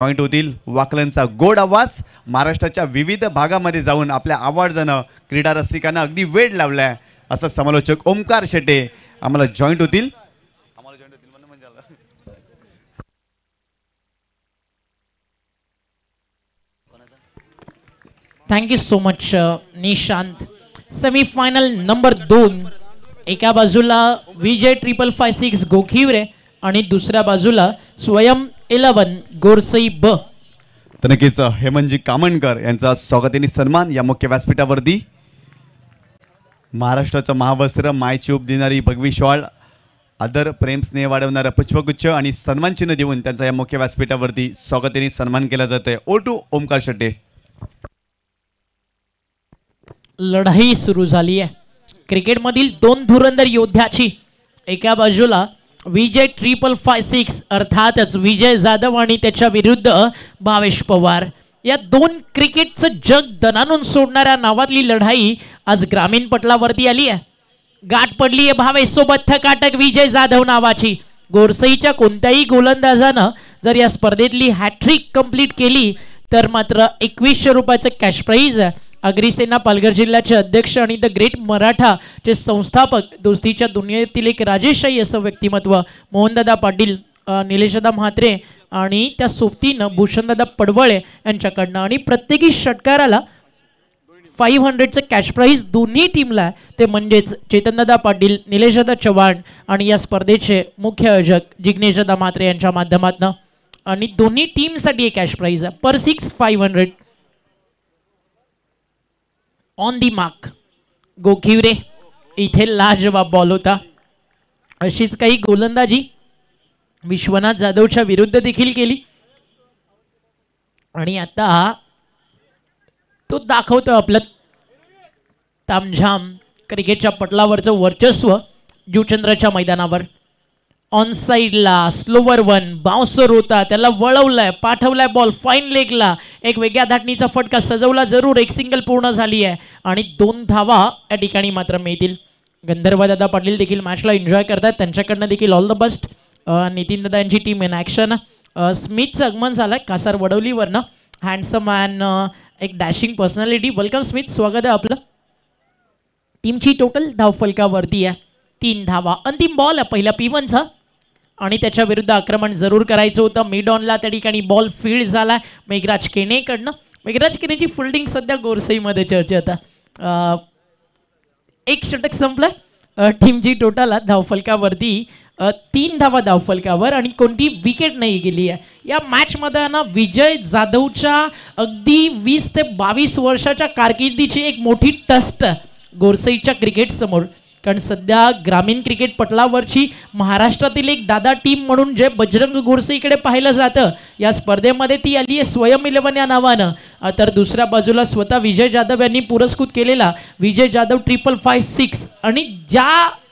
Point होतील वाकलनचा गोड आवाज महाराष्ट्राच्या विविध भागामध्ये जाऊन आपल्या आवाजानं क्रीडा रसिकांना अगदी वेळ लावलाय आहे असं समालोचक ओमकार शेटे आम्हाला जॉईंट होतील thank you so much Nishant semifinal number दोन एका बाजूला Vijay triple five six Gokhivare आणि दुसऱ्या बाजूला स्वयं इलेवन गोरसई ब तर नक्कीच हेमंतजी कामणकर यांचा आणि सन्मान या मुख्य व्यासपीठावरती महाराष्ट्राचं महावस्त्र मायचूप देणारी भगवी शॉल आदर प्रेम स्नेह वाढवणारा पुष्पगुच्छ आणि सन्मानचिन्ह देऊन त्यांचा या मुख्य व्यासपीठावरती स्वागतीने सन्मान केला जात आहे ओ टू ओमकार शेट्टे लढाई सुरू झाली आहे क्रिकेटमधील दोन धुरंदर योद्ध्याची एका बाजूला विजय ट्रिपल फाय सिक्स अर्थातच विजय जाधव आणि त्याच्या विरुद्ध भावेश पवार या दोन क्रिकेटचं जग दनानून सोडणाऱ्या नावातली लढाई आज ग्रामीण पटलावरती आली आहे गाठ पडली आहे भावेश सोबत थकाटक विजय जाधव नावाची गोरसईच्या कोणत्याही गोलंदाजानं जर या स्पर्धेतली हॅट्रिक कंप्लीट केली तर मात्र एकवीसशे रुपयाचं कॅश प्राईज अग्रिसेना पालघर जिल्ह्याचे अध्यक्ष आणि द ग्रेट मराठा चे संस्थापक दोस्तीच्या दुनियेतील एक राजेशाही असं व्यक्तिमत्व मोहनदादा पाटील निलेशदा म्हात्रे आणि त्या सोबतीनं भूषणदादा पडवळे यांच्याकडनं आणि प्रत्येकी षटकाराला फाईव्ह हंड्रेडचं कॅश प्राईज दोन्ही टीमला ते म्हणजेच चेतनदादा पाटील निलेशदा चव्हाण आणि या स्पर्धेचे मुख्य आयोजक जिग्नेशदा म्हात्रे यांच्या माध्यमातनं आणि दोन्ही टीमसाठी कॅश प्राईज आहे per six five hundred on the mark Gokhivare इथे लाजवाब बॉल होता अशीच काही गोलंदाजी विश्वनाथ जाधवच्या विरुद्ध देखील केली आणि आता तो दाखवतो आपलं तामझाम क्रिकेटच्या पटलावरचं वर्चस्व जीवचंद्राच्या मैदानावर ऑन साईडला स्लोवर वन बाउंसर होता त्याला वळवलाय पाठवलाय बॉल फाईन लेगला एक वेगळ्या धाटणीचा फटका सजवला जरूर एक सिंगल पूर्ण झाली आहे आणि दोन धावा या ठिकाणी मात्र मिळतील दादा पाटील देखील मॅचला एन्जॉय करतात त्यांच्याकडनं देखील ऑल द बेस्ट नितीन दादा यांची टीम इन ॲक्शन स्मिथचं आगमन झालं आहे कासार वडवलीवरनं हँडसम मॅन एक डॅशिंग पर्सनॅलिटी वेलकम स्मिथ स्वागत आहे आपलं टीमची टोटल धावफलकावरती आहे तीन धावा अंतिम बॉल आहे पहिला पी आणि त्याच्या विरुद्ध आक्रमण जरूर करायचं होतं मिड ऑनला त्या ठिकाणी बॉल फील्ड झाला मेघराज केनेकडनं मेघराज केनेची फिल्डिंग सध्या गोरसईमध्ये चर्चेत आता एक षटक संपलं टीम जी टोटला धावफलकावरती तीन धावा धावफलकावर आणि कोणती विकेट नाही गेली आहे या मॅचमध्ये ना विजय जाधवच्या अगदी वीस ते बावीस वर्षाच्या कारकिर्दीची एक मोठी टस्ट गोरसईच्या क्रिकेटसमोर कारण सध्या ग्रामीण क्रिकेट पटलावरची महाराष्ट्रातील एक दादा टीम म्हणून जे बजरंग गुरसे इकडे पाहिलं जातं या स्पर्धेमध्ये ती आली आहे स्वयं इलेवन या नावानं तर दुसऱ्या बाजूला स्वतः विजय जाधव यांनी पुरस्कृत केलेला Vijay Jadhav triple five six आणि ज्या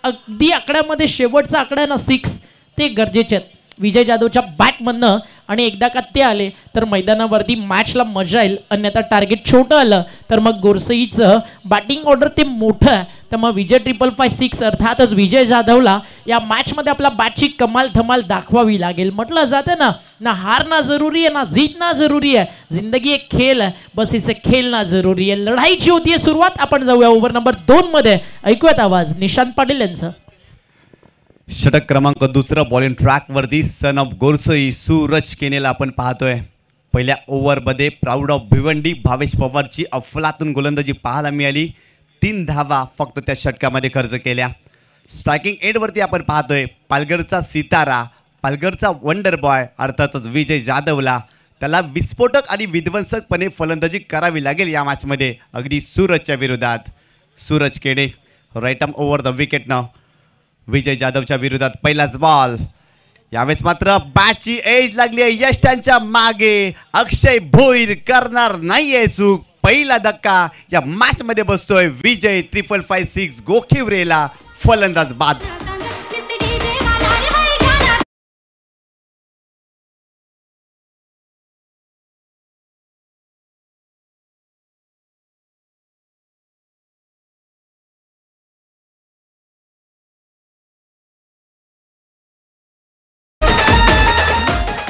अगदी आकड्यामध्ये शेवटचा आकडा ना सिक्स ते गरजेचे आहेत विजय जाधवच्या बॅटमधनं आणि एकदा का ते आले तर मैदानावरती मॅचला मजा येईल अन्यथा टार्गेट छोटं आलं तर मग गोरसईचं बॅटिंग ऑर्डर ते मोठं आहे तर मग विजय ट्रिपल फाय सिक्स अर्थातच विजय जाधवला या मॅचमध्ये आपला बॅटची कमाल धमाल दाखवावी लागेल म्हटलं जातं ना ना ना जरुरी आहे ना ना जरुरी आहे जिंदगी एक खेल आहे बस इसे ना जरुरी आहे लढाईची होती आहे सुरुवात आपण जाऊया ओव्हर नंबर दोनमध्ये ऐकूयात आवाज निशांत पाटील यांचं षटक क्रमांक दुसरं बॉलिंग ट्रॅकवरती सन ऑफ गोरसई सूरज केनेला आपण पाहतोय पहिल्या ओव्हरमध्ये प्राऊड ऑफ भिवंडी भावेश पवारची अफलातून गोलंदाजी पाहायला मिळाली तीन धावा फक्त त्या षटकामध्ये खर्च केल्या स्ट्रायकिंग एडवरती आपण पाहतोय पालघरचा सितारा पालघरचा वंडर बॉय अर्थातच विजय जाधवला त्याला विस्फोटक आणि विध्वंसकपणे फलंदाजी करावी लागेल या मॅचमध्ये अगदी सूरजच्या विरोधात Suraj Kede right arm over the विकेटनं विजय जाधवच्या विरोधात पहिलाच बॉल यावेळेस मात्र बॅटची एज लागली आहे यश मागे अक्षय भोईर करणार नाहीये चूक पहिला धक्का या मॅच मध्ये बसतोय विजय ट्रिपल फाय सिक्स गोखिवरेला फलंदाज बाद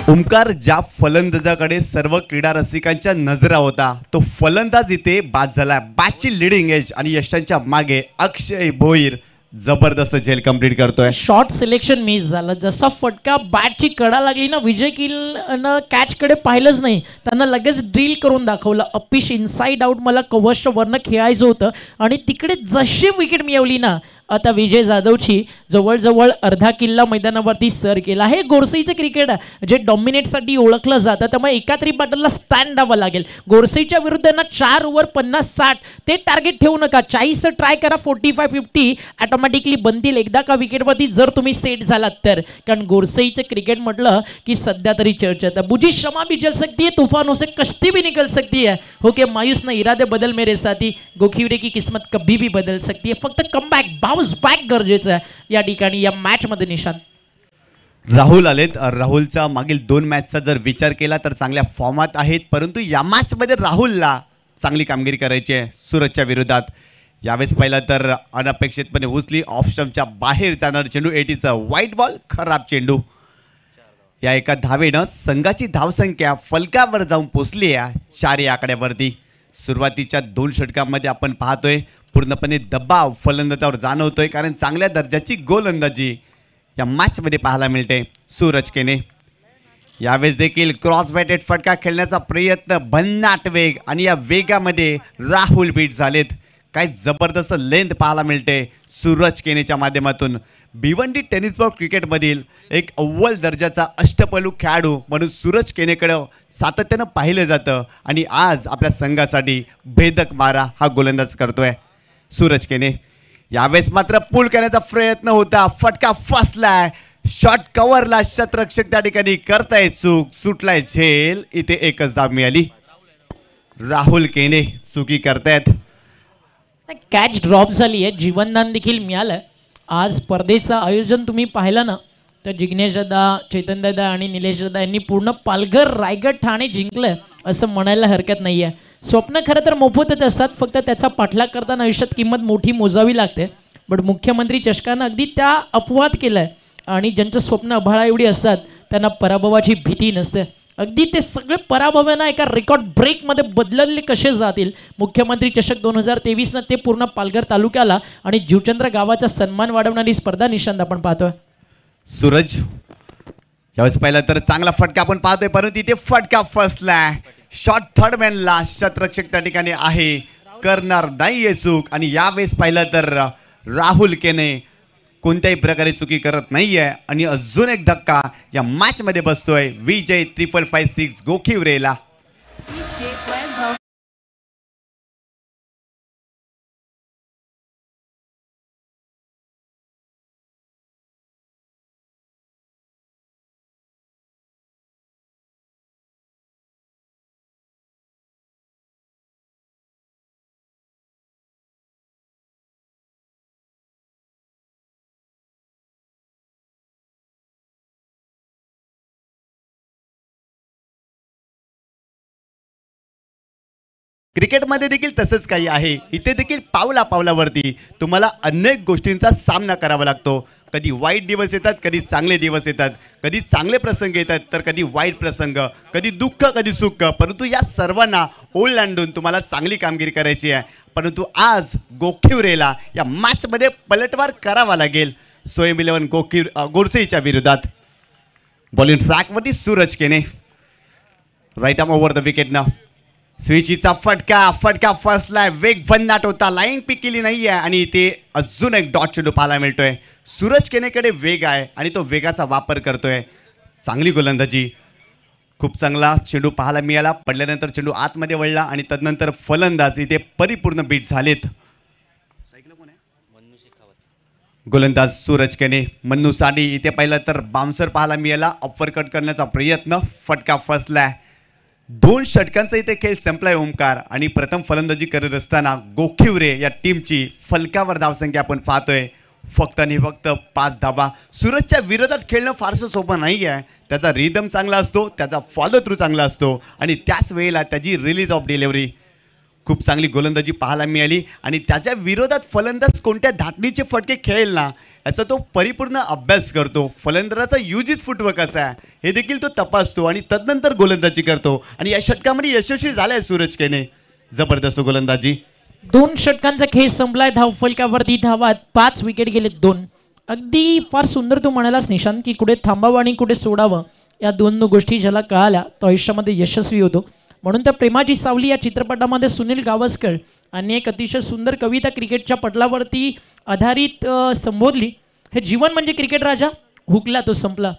ओमकार ज्या फलंदाजाकडे सर्व क्रीडा रसिकांच्या नजरा होता तो फलंदाज इथे बाद झाला बॅचची लिडिंग एज आणि यशांच्या मागे अक्षय भोईर जबरदस्त झेल कंप्लीट करतोय शॉर्ट सिलेक्शन मिस झालं जसा फटका बॅटची कडा लागली ना विजय किलनं कॅचकडे पाहिलंच नाही त्यांना लगेच ड्रिल करून दाखवलं अपिश इनसाईड आऊट मला कवशवरनं खेळायचं होतं आणि तिकडे जशी विकेट मिळवली ना आता विजय जाधवची जवळजवळ अर्धा किल्ला मैदानावरती सर केला हे गोरसईचं क्रिकेट जे डॉमिनेटसाठी ओळखलं जातं त्यामुळे एका त्रिपाटला स्टँड द्यावं लागेल गोरसेच्या विरुद्ध त्यांना चार ओव्हर पन्नास साठ ते टार्गेट ठेवू नका चाळीसचं ट्राय करा फोर्टी फाय फिफ्टी ॲटोमॅटिकली बनतील एकदा का विकेटवरती जर तुम्ही सेट झालात तर कारण गोरसईचं क्रिकेट म्हटलं की सध्या तरी चर्चेत बुझी क्षमा बी जल सकती है तूफानों से कश्ती भी निकल सकती है हो मायूस ना इरादे बदल मेरे साथी गोखिवरे की किस्मत कभी भी बदल सकती है फक्त कम बॅक बाउन्स बॅक गरजेचं आहे या ठिकाणी या मॅचमध्ये निशांत राहुल आलेत राहुलचा मागील दोन मॅचचा जर विचार केला तर चांगल्या फॉर्मात आहेत परंतु या मॅचमध्ये राहुलला चांगली कामगिरी करायची आहे सुरतच्या विरोधात यावेळेस पहिला तर अनपेक्षितपणे उचली ऑफस्टमच्या बाहेर जाणार चेंडू एटीचा व्हाईट बॉल खराब चेंडू या एका धावेनं संघाची धावसंख्या फलकावर जाऊन पोचली आहे चार या आकड्यावरती सुरुवातीच्या दोन षटकांमध्ये आपण पाहतोय पूर्णपणे दबाव फलंदाजावर जाणवतोय कारण चांगल्या दर्जाची गोलंदाजी या मॅचमध्ये पाहायला मिळते केने यावेळेस देखील क्रॉस बॅटेड फटका खेळण्याचा प्रयत्न भन्नाट वेग आणि या वेगामध्ये राहुल बीट झालेत काय जबरदस्त लेंथ पाहायला मिळते सूरज केनेच्या माध्यमातून भिवंडी टेनिस बॉल क्रिकेटमधील एक अव्वल दर्जाचा अष्टपैलू खेळाडू म्हणून सूरज केनेकडं सातत्यानं पाहिलं जातं आणि आज आपल्या संघासाठी भेदक मारा हा गोलंदाज करतोय सूरज केने यावेळेस मात्र पूल करण्याचा प्रयत्न होता फटका फसलाय शॉर्ट कव्हरला शतरक्षक त्या ठिकाणी करताय चूक सुटलाय झेल इथे एकच दाब मिळाली राहुल केने चुकी करतायत कॅच ड्रॉप झाली आहे जीवनदान देखील मिळालं आज स्पर्धेचं आयोजन तुम्ही पाहिलं ना तर जिग्नेशदा चेतनदादा आणि निलेशदा यांनी पूर्ण पालघर रायगड ठाणे जिंकलं असं म्हणायला हरकत नाही आहे स्वप्न खरं तर मोफतच असतात फक्त त्याचा पाठलाग करताना आयुष्यात किंमत मोठी मोजावी लागते बट मुख्यमंत्री चषकानं अगदी त्या अपवाद केलं आणि ज्यांचं स्वप्न अभाळा एवढी असतात त्यांना पराभवाची भीती नसते अगदी ते सगळे पराभवांना एका रेकॉर्ड ब्रेकमध्ये बदलले कसे जातील मुख्यमंत्री चषक दोन हजार तेवीसनं ते पूर्ण पालघर तालुक्याला आणि जीवचंद्र गावाचा सन्मान वाढवणारी स्पर्धा निशांत आपण पाहतोय सूरज यावेळेस पहिला तर चांगला फटका आपण पाहतोय परंतु इथे फटका फसलाय शॉर्ट थर्ड मॅनला शतरक्षक त्या ठिकाणी आहे करणार नाही चूक आणि यावेळेस पाहिलं तर राहुल केने कोणत्याही प्रकारे चुकी करत नाही आहे आणि अजून एक धक्का या मॅचमध्ये बसतोय विजय ट्रिपल फाय सिक्स गोखिवरेला क्रिकेटमध्ये देखील तसंच काही आहे इथे देखील पावला पावलावरती तुम्हाला अनेक गोष्टींचा सामना करावा लागतो कधी वाईट दिवस येतात कधी चांगले दिवस येतात कधी चांगले प्रसंग येतात तर कधी वाईट प्रसंग कधी दुःख कधी सुख परंतु या सर्वांना ओलांडून तुम्हाला चांगली कामगिरी करायची आहे परंतु आज गोखिवरेला या मॅचमध्ये पलटवार करावा लागेल सोयम इलेवन गोखिव गोरसेच्या विरोधात बॉलिंग ट्रॅकवरती सूरज केने राईट आम ओव्हर द विकेटनं स्विचीचा फटका फटका फसलाय वेग भन्नाट होता लाईन पिक केली नाही आहे आणि इथे अजून एक डॉट चेंडू पाहायला मिळतोय सूरज केनेकडे वेग आहे आणि तो वेगाचा वापर करतोय चांगली गोलंदाजी खूप चांगला चेंडू पाहायला मिळाला पडल्यानंतर चेंडू आतमध्ये वळला आणि तदनंतर फलंदाज इथे परिपूर्ण बीट झालेत गोलंदाज सूरज केने मन्नू साडी इथे पहिला तर बाउन्सर पाहायला मिळाला ऑफर कट करण्याचा प्रयत्न फटका फसलाय दोन षटकांचा इथे खेळ संपलाय ओमकार आणि प्रथम फलंदाजी करत असताना गोखिवरे या टीमची फलकावर धावसंख्या आपण पाहतोय फक्त आणि फक्त पाच धावा सूरजच्या विरोधात खेळणं फारसं सोपं नाही आहे त्याचा रिदम चांगला असतो त्याचा फॉलो थ्रू चांगला असतो आणि त्याच वेळेला त्याची रिलीज ऑफ डिलेवरी खूप चांगली गोलंदाजी पाहायला मिळाली आणि त्याच्या विरोधात फलंदाज कोणत्या धाटणीचे फटके खेळेल ना याचा तो परिपूर्ण अभ्यास करतो फलंदाजाचा युजीच फुटवर्क कसा आहे हे देखील तो तपासतो आणि तदनंतर गोलंदाजी करतो आणि या षटकामध्ये यशस्वी झालाय सूरज केने जबरदस्त गोलंदाजी दोन षटकांचा खेळ संपलाय फलक्यावरती धावात पाच विकेट गेले दोन अगदी फार सुंदर तू म्हणालास निशांत की कुठे थांबावं आणि कुठे सोडावं या दोन गोष्टी ज्याला कळाल्या तो आयुष्यामध्ये यशस्वी होतो म्हणून त्या प्रेमाची सावली या चित्रपटामध्ये सुनील गावस्कर आणि एक अतिशय सुंदर कविता क्रिकेटच्या पटलावरती आधारित संबोधली हे जीवन म्हणजे क्रिकेट राजा हुकला तो संपला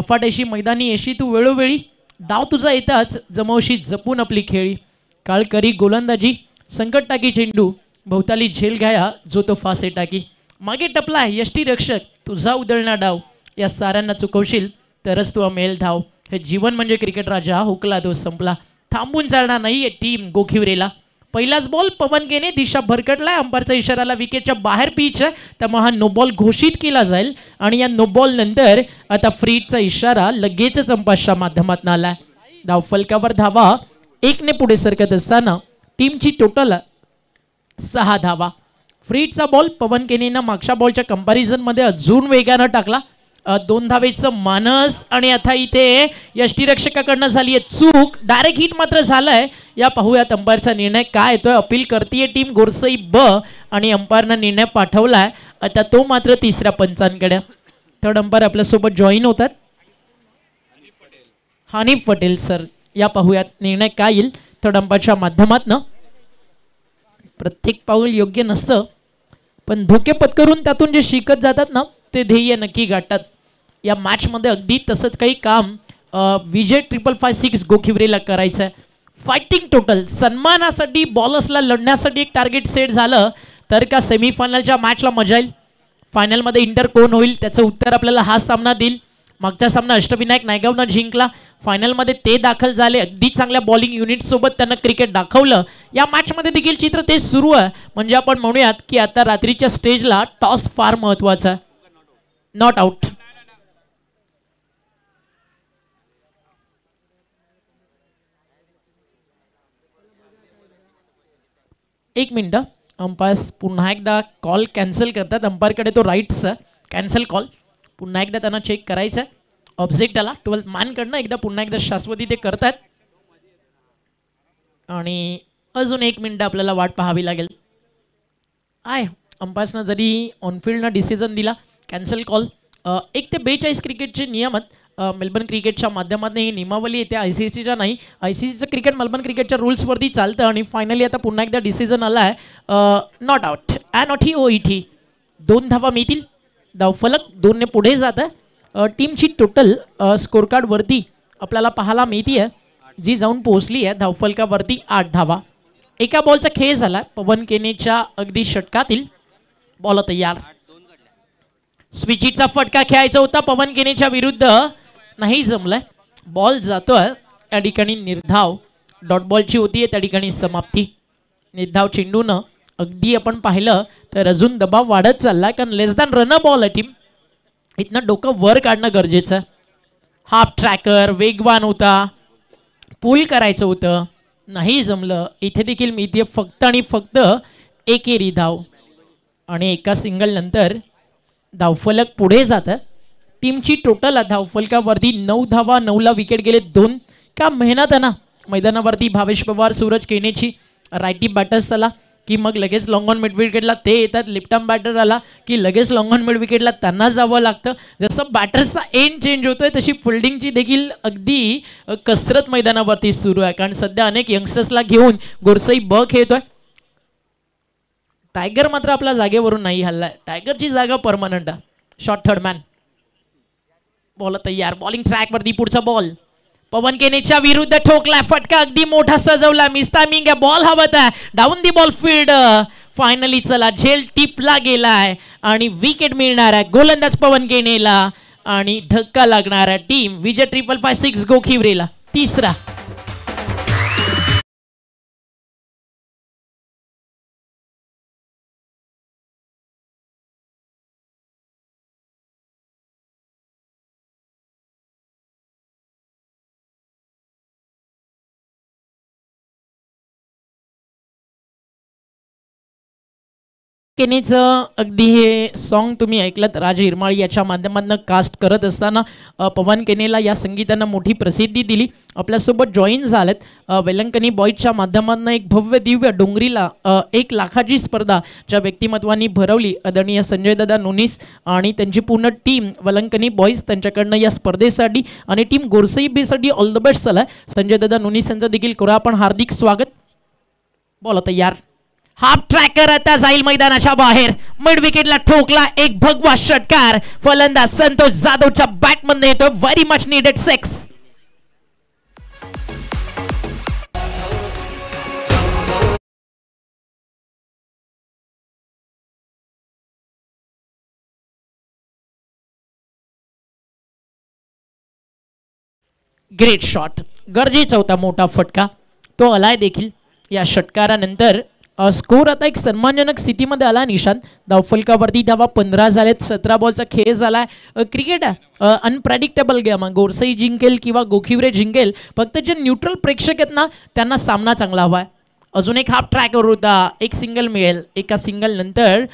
अफाटेशी मैदानी येशी तू वेळोवेळी डाव तुझा येताच जमवशी जपून आपली खेळी काळ करी गोलंदाजी संकट टाकी चेंडू भोवताली झेल घ्या जो तो फासे टाकी मागे टपला आहे यष्टी रक्षक तुझा उदळणा डाव या साऱ्यांना चुकवशील तरच तू मेल धाव हे जीवन म्हणजे क्रिकेट राजा हुकला तो संपला थांबून चालणार नाही टीम गोखिवरेला पहिलाच बॉल पवन गेने दिशा भरकटलाय अंबरचा इशाराला विकेटच्या बाहेर पीच आहे त्यामुळे हा नो बॉल घोषित केला जाईल आणि या नो बॉल नंतर आता फ्रीडचा इशारा लगेचच अंपायरच्या माध्यमातून आला फलक्यावर धावा एकने पुढे सरकत असताना टीमची टोटल सहा धावा फ्रीडचा बॉल पवन केनेनं मागच्या बॉलच्या कंपॅरिझनमध्ये अजून वेगानं टाकला दोन धावेचं मानस आणि आता इथे यष्टीरक्षकाकडनं झाली आहे चूक डायरेक्ट हिट मात्र झालंय या पाहूयात अंपायरचा निर्णय काय येतोय अपील करते टीम गोरसई ब आणि अंपायरनं निर्णय पाठवलाय आता तो मात्र तिसऱ्या पंचांकडे थर्ड अंपायर आपल्यासोबत जॉईन होतात हानिफ पटेल सर या पाहूयात निर्णय काय येईल थर्ड अंपायरच्या माध्यमातनं प्रत्येक पाऊल योग्य नसतं पण धोके पत्करून त्यातून जे शिकत जातात ना ते ध्येय नक्की गाठतात या मॅचमध्ये अगदी तसंच काही काम विजय ट्रिपल फाय सिक्स गोखिवरेला करायचं आहे फायटिंग टोटल सन्मानासाठी बॉलर्सला लढण्यासाठी एक टार्गेट सेट झालं तर का सेमीफायनलच्या मॅचला मजा येईल फायनलमध्ये इंटर कोण होईल त्याचं उत्तर आपल्याला हा सामना देईल मागचा सामना अष्टविनायक नायगावनं जिंकला फायनलमध्ये ते दाखल झाले अगदी चांगल्या बॉलिंग युनिटसोबत त्यांना क्रिकेट दाखवलं या मॅचमध्ये देखील चित्र तेच सुरू आहे म्हणजे आपण म्हणूयात की आता रात्रीच्या स्टेजला टॉस फार महत्त्वाचा आहे नॉट आऊट एक मिनिट अंपायर्स पुन्हा एकदा कॉल कॅन्सल करतात अंपायरकडे तो राईटचा कॅन्सल कॉल पुन्हा एकदा त्यांना चेक आहे ऑब्जेक्ट आला ट्वेल्थ मॅनकडनं एकदा पुन्हा एकदा शाश्वती ते करतात आणि अजून एक मिनटं आपल्याला वाट पाहावी लागेल आहे अंपायर्सनं जरी ऑनफिल्डनं डिसिजन दिला कॅन्सल कॉल एक ते बेचाळीस क्रिकेटचे नियम मेलबर्न क्रिकेटच्या माध्यमातून ही नियमावली येते आय सी सीच्या नाही आय सी सीचं क्रिकेट मेलबर्न क्रिकेटच्या रूल्सवरती चालतं आणि फायनली आता पुन्हा एकदा डिसिजन आला आहे नॉट आउट अँड नॉट ही ओ ही दोन धावा मिळतील धावफलक दोनने पुढे जात आहे टीमची टोटल स्कोर वरती आपल्याला पाहायला मिळती आहे जी जाऊन पोहोचली आहे धावफलकावरती आठ धावा एका बॉलचा खेळ झाला पवन केनेच्या अगदी षटकातील बॉल तयार स्विचिटचा फटका खेळायचा होता पवन केनेच्या विरुद्ध नाही जमलंय बॉल जातोय त्या ठिकाणी निर्धाव डॉट बॉलची होती आहे त्या ठिकाणी समाप्ती निर्धाव चेंडून अगदी आपण पाहिलं तर अजून दबाव वाढत चालला कारण लेस दॅन रन बॉल आहे टीम इथनं डोकं वर काढणं गरजेचं आहे हाफ ट्रॅकर वेगवान होता पूल करायचं होतं नाही जमलं इथे देखील मी इथे फक्त आणि फक्त एकेरी धाव आणि एका सिंगलनंतर धावफलक पुढे जातं टीमची टोटल धावफलकावरती नऊ धावा नऊला विकेट गेले दोन का मेहनत आहे ना मैदानावरती भावेश पवार सूरज केनेची रायटी बॅटर्स चला की मग लगेच लॉंग ऑन मिड विकेटला ते येतात लिप्टम बॅटर आला की लगेच लॉन्ग ऑन मिड विकेटला त्यांना जावं लागतं जसं बॅटर्सचा एन चेंज होतोय तशी फिल्डिंगची देखील अगदी कसरत मैदानावरती सुरू आहे कारण सध्या अनेक यंगस्टर्सला घेऊन गोरसई ब खेळतोय टायगर मात्र आपल्या जागेवरून नाही हल्लाय टायगरची जागा परमनंट आहे शॉर्ट थर्ड मॅन बॉल तयार बॉलिंग ट्रॅक वरती पुढचा बॉल पवन केनेच्या विरुद्ध ठोकला फटका अगदी मोठा सजवला मिस्ता बॉल हवत आहे down the ball field finally चला झेल टिपला गेलाय आणि विकेट मिळणार आहे गोलंदाज पवन केनेला आणि धक्का लागणार आहे team Vijay triple five six गोखिवरेला तिसरा केनेचं अगदी हे सॉन्ग तुम्ही ऐकलात राज हिरमाळी याच्या माध्यमातून कास्ट करत असताना पवन केनेला या संगीतानं मोठी प्रसिद्धी दिली आपल्यासोबत जॉईन झालेत वेलंकनी बॉईजच्या माध्यमातून एक भव्य दिव्य डोंगरीला एक लाखाची स्पर्धा ज्या व्यक्तिमत्वांनी भरवली आदरणीय संजयदादा नोनीस आणि त्यांची पूर्ण टीम वेलंकनी बॉईज त्यांच्याकडनं या स्पर्धेसाठी आणि टीम गोरसई बीसाठी ऑल द बेस्ट झाला संजयदादा नोनीस यांचं देखील करू आपण हार्दिक स्वागत बोला यार हाफ ट्रॅकर आता जाईल मैदानाच्या बाहेर मिड विकेटला ठोकला एक भगवा षटकार फलंदाज संतोष जाधवच्या मध्ये येतो very much needed six great shot गरजेचा होता मोठा फटका तो आलाय देखील या षटकारानंतर स्कोर आता एक सन्मानजनक स्थितीमध्ये आला निशांत धावफलकावरती धावा पंधरा झाल्यात सतरा बॉलचा खेळ झाला आहे क्रिकेट आहे अनप्रेडिक्टेबल गेम गोरसई जिंकेल किंवा गोखिवरे जिंकेल फक्त जे न्यूट्रल प्रेक्षक आहेत ना त्यांना सामना चांगला हवा अजून एक हाफ ट्रॅकर होता एक सिंगल मिळेल एका सिंगल नंतर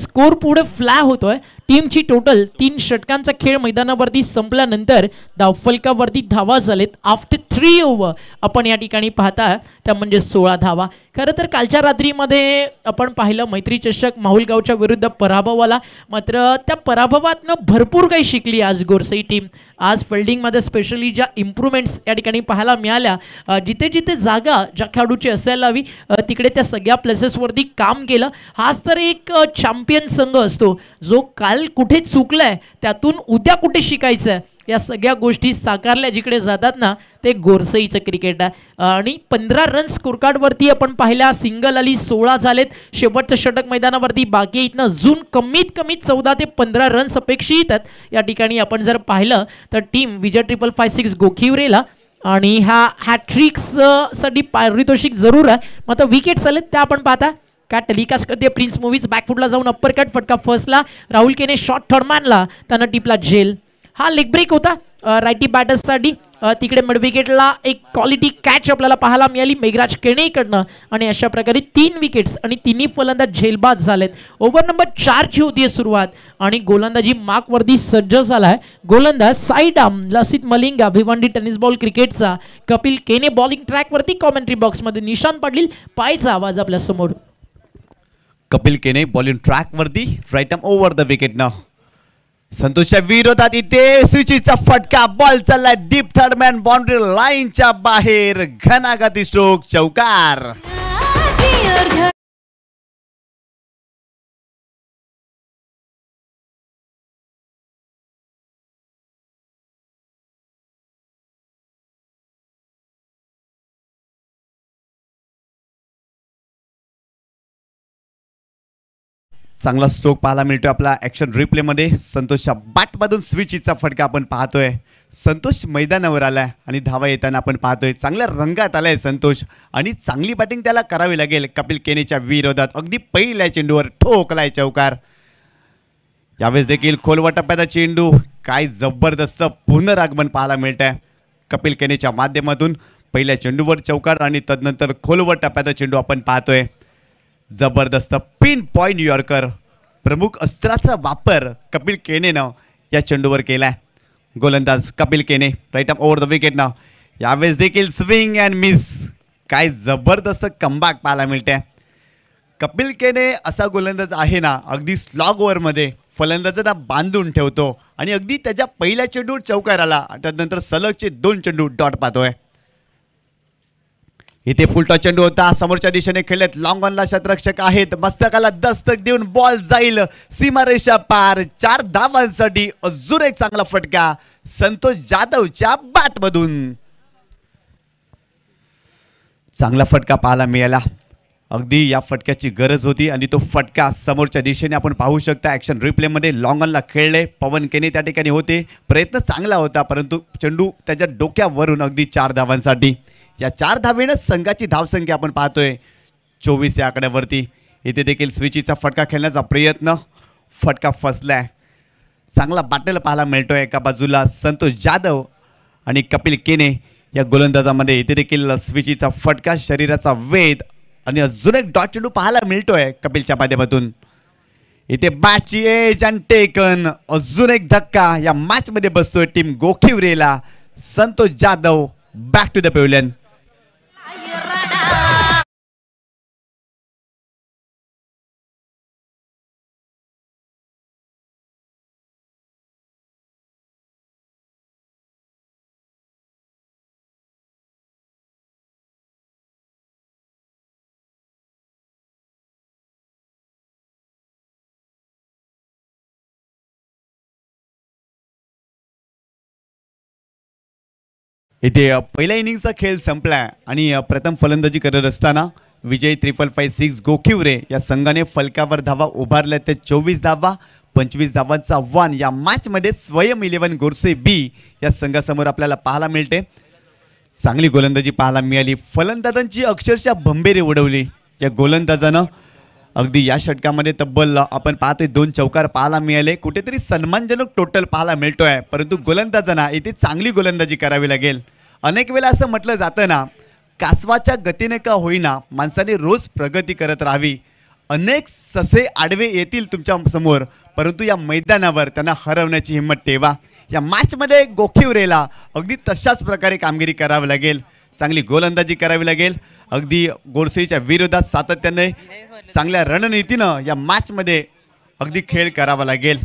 स्कोर पुढे फ्लॅ होतोय टीमची टोटल तीन षटकांचा खेळ मैदानावरती संपल्यानंतर धावफलकावरती धावा झालेत आफ्टर थ्री ओव्हर आपण या ठिकाणी पाहता त्या म्हणजे सोळा धावा खरं तर कालच्या रात्रीमध्ये आपण पाहिलं मैत्री चषक माहुलगावच्या विरुद्ध पराभव आला मात्र त्या पराभवातनं भरपूर काही शिकली आज गोरसई टीम आज फिल्डिंगमध्ये स्पेशली ज्या इम्प्रूव्हमेंट्स या ठिकाणी पाहायला मिळाल्या जिथे जिथे जागा ज्या खेळाडूची असायला हवी तिकडे त्या सगळ्या प्लेसेसवरती काम केलं हाच तर एक चॅम्पियन संघ असतो जो काल काल कुठे चुकलंय त्यातून उद्या कुठे शिकायचं या सगळ्या गोष्टी साकारल्या जिकडे जातात ना ते गोरसईचं क्रिकेट आहे आणि पंधरा रन स्कोरकार्डवरती आपण पाहिल्या सिंगल आली सोळा झालेत शेवटचं षटक मैदानावरती बाकी इथनं अजून कमीत कमी चौदा ते पंधरा रन्स अपेक्षित आहेत या ठिकाणी आपण जर पाहिलं तर team Vijay triple five six गोखिवरेला आणि हा साठी पारितोषिक जरूर आहे मग विकेट विकेट्स आलेत त्या आपण पाहता का टेलिकास्ट करते प्रिन्स मुव्हीज बॅकफुटला जाऊन अप्पर कट फटका फर्स्टला राहुल केने शॉर्ट थर्ड मानला त्यानं टिपला जेल हा लेग ब्रेक होता रायटी बॅटर्ससाठी तिकडे मडविकेटला एक क्वालिटी कॅच आपल्याला पाहायला मिळाली मेघराज केणेकडनं आणि अशा प्रकारे तीन विकेट्स आणि तिन्ही फलंदाज झेलबाद झालेत ओव्हर नंबर चारची होती सुरुवात आणि गोलंदाजी मार्कवरती सज्ज झाला आहे गोलंदाज साईडाम लसित मलिंगा भिवंडी टेनिस बॉल क्रिकेटचा कपिल केने बॉलिंग ट्रॅकवरती कॉमेंट्री बॉक्समध्ये निशान पाडली पायचा आवाज आपल्यासमोर कपिल केने बॉलिंग ट्रॅकवरती right arm over the wicket न संतोषच्या विरोधात इथे सुचीचा फटका बॉल चाललाय डीप थर्ड मॅन बाउंड्री लाईनच्या बाहेर घनागती स्ट्रोक चौकार चांगला स्ट्रोक पाहायला मिळतो आपला ॲक्शन रिप्लेमध्ये संतोषच्या बॅटमधून स्विचचा फटका आपण पाहतोय संतोष मैदानावर आला आहे आणि धावा येताना आपण पाहतोय चांगल्या रंगात आलाय संतोष आणि चांगली बॅटिंग त्याला करावी लागेल कपिल केनेच्या विरोधात अगदी पहिल्या चेंडूवर ठोकलाय चौकार यावेळेस देखील खोलवा टप्प्याचा चेंडू काय जबरदस्त पुनरागमन पाहायला मिळत आहे कपिल केनेच्या माध्यमातून पहिल्या चेंडूवर चौकार आणि तदनंतर खोलवर टप्प्याचा चेंडू आपण पाहतोय जबरदस्त पिन पॉईंट यॉर्कर प्रमुख अस्त्राचा वापर कपिल केनेनं या चेंडूवर केलाय गोलंदाज कपिल केने राईट ओव्हर द विकेटनं यावेळेस देखील स्विंग अँड मिस काय जबरदस्त कमबॅक पाहायला मिळते कपिल केने असा गोलंदाज आहे ना अगदी स्लॉग ओव्हरमध्ये फलंदाजांना बांधून ठेवतो आणि अगदी त्याच्या पहिल्या चेंडूवर चौकार आला त्यानंतर सलगचे दोन चेंडू डॉट पाहतोय इथे फुलटा चेंडू होता समोरच्या दिशेने खेळलेत लॉंग ऑनला शतरक्षक आहेत मस्तकाला दस्तक देऊन बॉल जाईल सीमारेषा पार चार धावांसाठी अजून एक चांगला फटका संतोष जाधवच्या बॅटमधून चांगला फटका पाहायला मिळाला अगदी या फटक्याची गरज होती आणि तो फटका समोरच्या दिशेने आपण पाहू शकता ॲक्शन रिप्लेमध्ये लॉंगॉनला खेळले पवन केने त्या ठिकाणी होते प्रयत्न चांगला होता परंतु चेंडू त्याच्या डोक्यावरून अगदी चार धावांसाठी या चार धावेनं संघाची धावसंख्या आपण पाहतोय चोवीस या आकड्यावरती इथे देखील स्विचीचा फटका खेळण्याचा प्रयत्न फटका फसलाय चांगला बाटल पाहायला मिळतोय एका बाजूला संतोष जाधव आणि कपिल केने या गोलंदाजामध्ये इथे देखील स्विचीचा फटका शरीराचा वेध आणि अजून एक डॉट चेंडू पाहायला मिळतोय कपिलच्या माध्यमातून इथे बॅच एज अँड टेकन अजून एक धक्का या मॅचमध्ये बसतोय टीम गोखिवरेला Santosh Jadhav back to the pavilion इथे पहिल्या इनिंगचा खेळ संपला आणि प्रथम फलंदाजी करत असताना Vijay triple five six Gokhivare या संघाने फलकावर धावा उभारल्या ते चोवीस धावा पंचवीस धावांचं आव्हान या मॅचमध्ये स्वयं इलेव्हन गोरसे बी या संघासमोर आपल्याला पाहायला मिळते चांगली गोलंदाजी पाहायला मिळाली फलंदाजांची अक्षरशः भंबेरी उडवली या गोलंदाजानं अगदी या षटकामध्ये तब्बल आपण पाहतोय दोन चौकार पाहायला मिळाले कुठेतरी सन्मानजनक टोटल पाहायला मिळतो आहे परंतु गोलंदाजांना इथे चांगली गोलंदाजी करावी लागेल अनेक वेळा असं म्हटलं जातं ना कासवाच्या गतीने का होईना माणसाने रोज प्रगती करत राहावी अनेक ससे आडवे येतील तुमच्या समोर परंतु या मैदानावर त्यांना हरवण्याची हिंमत ठेवा या मॅचमध्ये रेला अगदी तशाच प्रकारे कामगिरी करावी लागेल चांगली गोलंदाजी करावी लागेल अगदी गोडसेच्या विरोधात सातत्याने चांगल्या रणनीतीनं या मॅच मध्ये अगदी खेळ करावा लागेल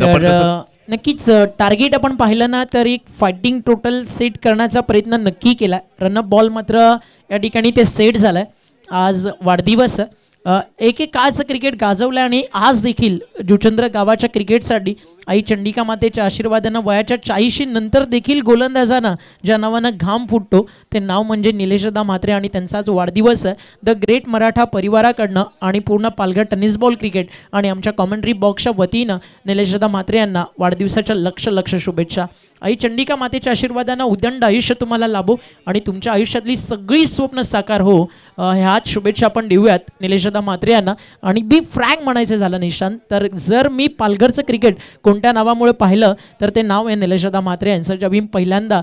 तर नक्कीच टार्गेट आपण पाहिलं ना तर एक फायटिंग टोटल सेट करण्याचा प्रयत्न नक्की केला रनअप बॉल मात्र या ठिकाणी ते सेट झालं आज वाढदिवस एक एक एकेकाच क्रिकेट गाजवलं आणि आज देखील जुचंद्र गावाच्या क्रिकेटसाठी आई चंडिका मातेच्या आशीर्वादानं वयाच्या चाळीशी नंतर देखील गोलंदाजांना ज्या नावानं घाम फुटतो ते नाव म्हणजे निलेशदा म्हात्रे आणि त्यांचाच वाढदिवस आहे द ग्रेट मराठा परिवाराकडनं आणि पूर्ण पालघर टेनिस बॉल क्रिकेट आणि आमच्या कॉमेंट्री बॉक्सच्या वतीनं निलेशदा म्हात्रे यांना वाढदिवसाच्या लक्ष लक्ष शुभेच्छा आई चंडिका मातेच्या आशीर्वादानं उदंड आयुष्य तुम्हाला लाभो आणि तुमच्या आयुष्यातली सगळी स्वप्न साकार हो ह्याच शुभेच्छा आपण देऊयात निलेशदा मात्रे यांना आणि बी फ्रँक म्हणायचं झालं निशांत तर जर मी पालघरचं क्रिकेट कोणत्या नावामुळे पाहिलं तर ते नाव आहे निलेशदा मात्रे यांचं ज्या मी पहिल्यांदा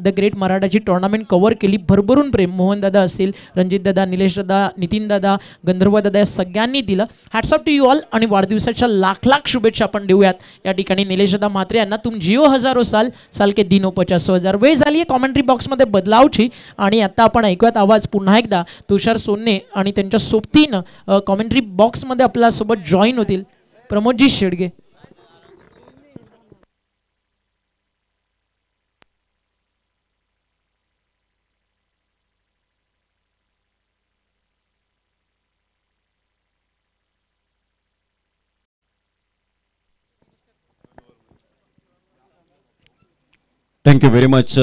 द ग्रेट मराठाची टुर्नामेंट कवर केली भरभरून प्रेम मोहनदादा असतील रणजितदादा निलेशदादा नितीनदादा गंधर्वदादा या सगळ्यांनी दिलं hats off to you all आणि वाढदिवसाच्या लाख लाख शुभेच्छा आपण देऊयात या ठिकाणी निलेशदा मात्रे यांना तुम जिओ हजारो साल साल के दिनो पचास हजार वेळ झालीये बॉक्स कॉमेंट्री बॉक्समध्ये बदलावची आणि आता आपण ऐकूयात आवाज पुन्हा एकदा तुषार सोने आणि त्यांच्या बॉक्स कॉमेंट्री बॉक्समध्ये आपल्यासोबत जॉईन होतील Pramodji Shedge thank you very much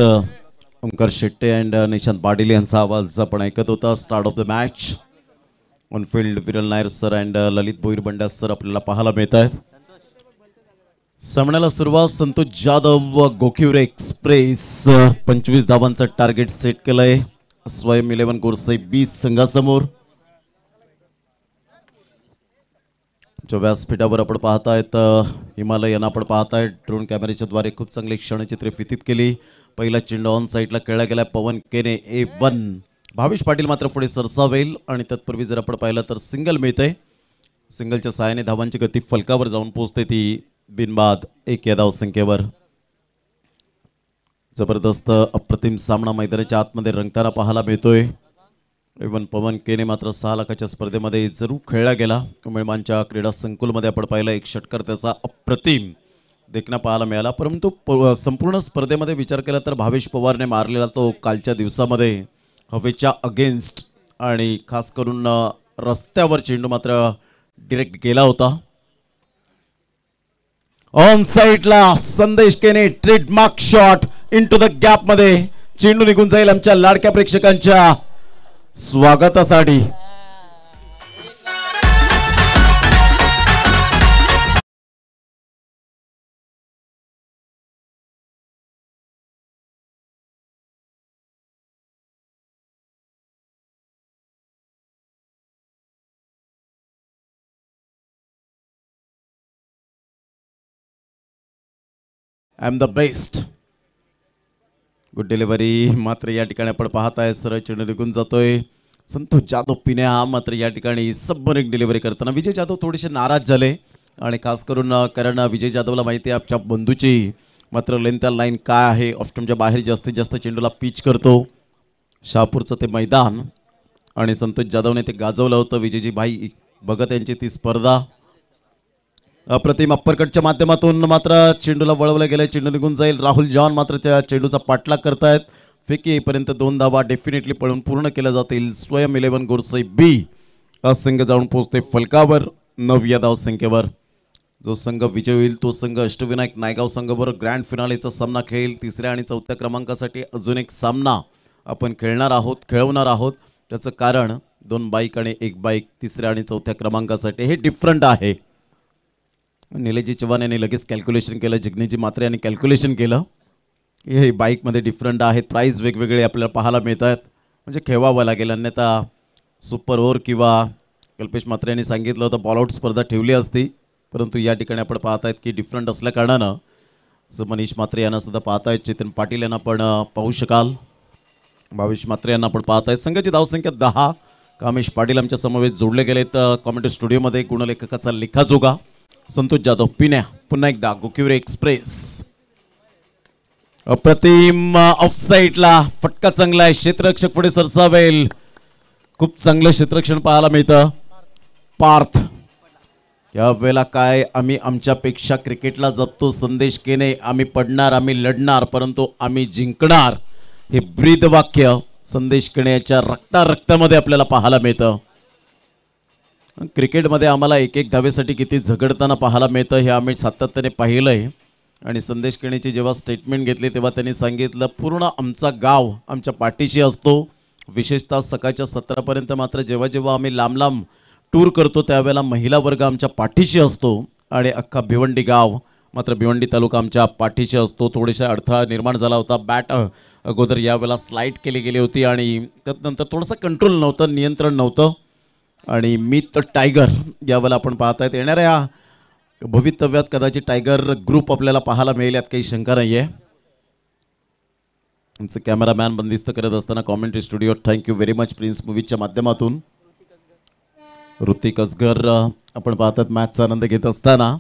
Omkar Shette and Nishant Patil यांचा आवाज आपण ऐकत होता start off the match on field Viral Nair sir and Lalit Boir Bandya sir आपल्याला पाहायला मिळत आहेत सामन्याला सुरुवात संतोष जाधव गोखिवरे एक्सप्रेस uh, पंचवीस धावांचं टार्गेट सेट केलंय स्वयं इलेव्हन आहे बीस संघासमोर जो व्यासपीठावर आपण पाहतायत हिमालयन आपण पाहतायत ड्रोन कॅमेऱ्याच्या द्वारे खूप चांगली क्षणचित्रे फितीत केली पहिला चेंडू ऑन साईडला खेळला गेला पवन केने ए वन भावेश पाटील मात्र पुढे सरसावेल आणि तत्पूर्वी जर आपण पाहिलं तर सिंगल मिळते सिंगलच्या सहाय्याने धावांची गती फलकावर जाऊन पोहोचते ती बिनबाद एक या धावसंख्येवर संख्येवर जबरदस्त अप्रतिम सामना मैदानाच्या आतमध्ये रंगताना पाहायला मिळतोय इवन पवन केने मात्र सहा लाखाच्या स्पर्धेमध्ये जरूर खेळला गेला उमेळमानच्या क्रीडा संकुलमध्ये आपण पाहिलं एक षटकर त्याचा अप्रतिम देखना पाहायला मिळाला परंतु प संपूर्ण स्पर्धेमध्ये विचार केला तर भावेश पवारने मारलेला तो कालच्या दिवसामध्ये हवेच्या अगेन्स्ट आणि खास करून रस्त्यावर चेंडू मात्र डिरेक्ट गेला होता ऑन साईडला Sandesh Kene trademark shot in to the गॅपमध्ये चेंडू निघून जाईल आमच्या लाडक्या प्रेक्षकांच्या स्वागतासाठी I the best. Good delivery मात्र या ठिकाणी आपण पाहत आहे सरळ चेंडू निघून जातोय संतोष जाधव पिण्या हा मात्र या ठिकाणी एक डिलिव्हरी करताना विजय जाधव थोडेसे नाराज झाले आणि खास करून कारण विजय जाधवला माहिती आहे आपल्या बंधूची मात्र लेंथ लाईन काय आहे ऑफ्टमच्या बाहेर जास्तीत जास्त चेंडूला पिच करतो शहापूरचं ते मैदान आणि संतोष जाधवने ते गाजवलं होतं विजयजी भाई भगत यांची ती स्पर्धा अप्रतिम अप्परकटच्या माध्यमातून मात्र चेंडूला वळवलं गेलं चेंडू निघून जाईल राहुल जॉन मात्र त्या चेंडूचा पाठलाग करतायत फेकी येईपर्यंत दोन धावा डेफिनेटली पळून पूर्ण केल्या जातील स्वयं इलेव्हन गोरसई बी हा संघ जाऊन पोहोचते फलकावर नवव्या धाव संख्येवर जो संघ विजय होईल तो संघ अष्टविनायक नायगाव संघबरोबर ग्रँड फिनालेचा सामना खेळेल तिसऱ्या आणि चौथ्या क्रमांकासाठी अजून एक सामना आपण खेळणार आहोत खेळवणार आहोत त्याचं कारण दोन बाईक आणि एक बाईक तिसऱ्या आणि चौथ्या क्रमांकासाठी हे डिफरंट आहे निलेजी चव्हाण यांनी लगेच कॅल्क्युलेशन केलं जिग्नेजी मात्रे यांनी कॅल्क्युलेशन केलं की हे बाईकमध्ये डिफरंट आहेत प्राईज वेगवेगळे आपल्याला पाहायला मिळत आहेत म्हणजे खेळवावं लागेल अन्यथा सुपर ओव्हर किंवा कल्पेश मात्रे यांनी सांगितलं होतं बॉलआउट स्पर्धा ठेवली असती परंतु या ठिकाणी आपण पाहत आहेत की डिफरंट असल्याकारणानं जसं मनीष मात्रे यांना सुद्धा पाहतायत चेतन पाटील यांना पण पाहू शकाल भावेश मात्रे यांना आपण पाहत आहेत संघाची धावसंख्या दहा कामेश पाटील आमच्या समवेत जोडले गेलेत कॉमेंट स्टुडिओमध्ये गुणलेखकाचा लेखाजोगा संतोष जाधव पिण्या पुन्हा एकदा गोकिवरे एक्सप्रेस अप्रतिम ऑफसाईटला फटका चांगला आहे क्षेत्ररक्षक पुढे सरसावेल खूप चांगलं क्षेत्ररक्षण पाहायला मिळतं पार्थ या वेळेला काय आम्ही आमच्यापेक्षा क्रिकेटला जपतो संदेश केने आम्ही पडणार आम्ही लढणार परंतु आम्ही जिंकणार हे ब्रीद वाक्य संदेश केने याच्या रक्ता रक्तामध्ये आपल्याला पाहायला मिळतं क्रिकेटमध्ये आम्हाला एक एक धावेसाठी किती झगडताना पाहायला मिळतं हे आम्ही सातत्याने पाहिलं आहे आणि संदेश केणीची जेव्हा स्टेटमेंट घेतली तेव्हा त्यांनी सांगितलं पूर्ण आमचा गाव आमच्या पाठीशी असतो विशेषतः सकाळच्या सतरापर्यंत मात्र जेव्हा जेव्हा आम्ही लांब लांब टूर करतो त्यावेळेला महिला वर्ग आमच्या पाठीशी असतो आणि अख्खा भिवंडी गाव मात्र भिवंडी तालुका आमच्या पाठीशी असतो थोडेसा अडथळा निर्माण झाला होता बॅट अगोदर यावेळेला स्लाईड केली गेली होती आणि त्यानंतर थोडंसं कंट्रोल नव्हतं नियंत्रण नव्हतं आणि मित टायगर यावेळेला आपण पाहतायत येणाऱ्या भवितव्यात कदाचित टायगर ग्रुप आपल्याला पाहायला मिळेल यात काही शंका नाही आहे आमचं कॅमेरामॅन बंदिस्त करत असताना commentary studio thank you very much prince मूवीच्या माध्यमातून ऋतिक असगर आपण पाहतात मॅचचा आनंद घेत असताना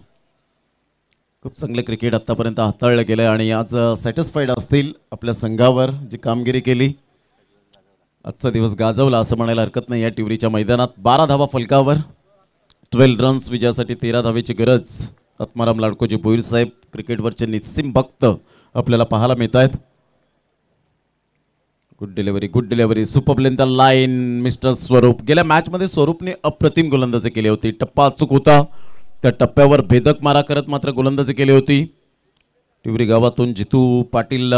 खूप चांगले क्रिकेट आत्तापर्यंत हाताळलं गेलं आणि आज सॅटिस्फाईड असतील आपल्या संघावर जी कामगिरी केली आजचा दिवस गाजवला असं म्हणायला हरकत नाही या टिवरीच्या मैदानात बारा धावा फलकावर ट्वेल्व रन्स विजयासाठी तेरा धावेची गरज आत्माराम लाडकोजी बोईर साहेब क्रिकेटवरचे निस्सिम भक्त आपल्याला पाहायला मिळत आहेत good delivery good delivery super the line mister Swaroop गेल्या मॅचमध्ये स्वरूपने अप्रतिम गोलंदाजी केली होती टप्पा अचूक होता त्या टप्प्यावर भेदक मारा करत मात्र गोलंदाजी केली होती टिवरी गावातून जितू पाटील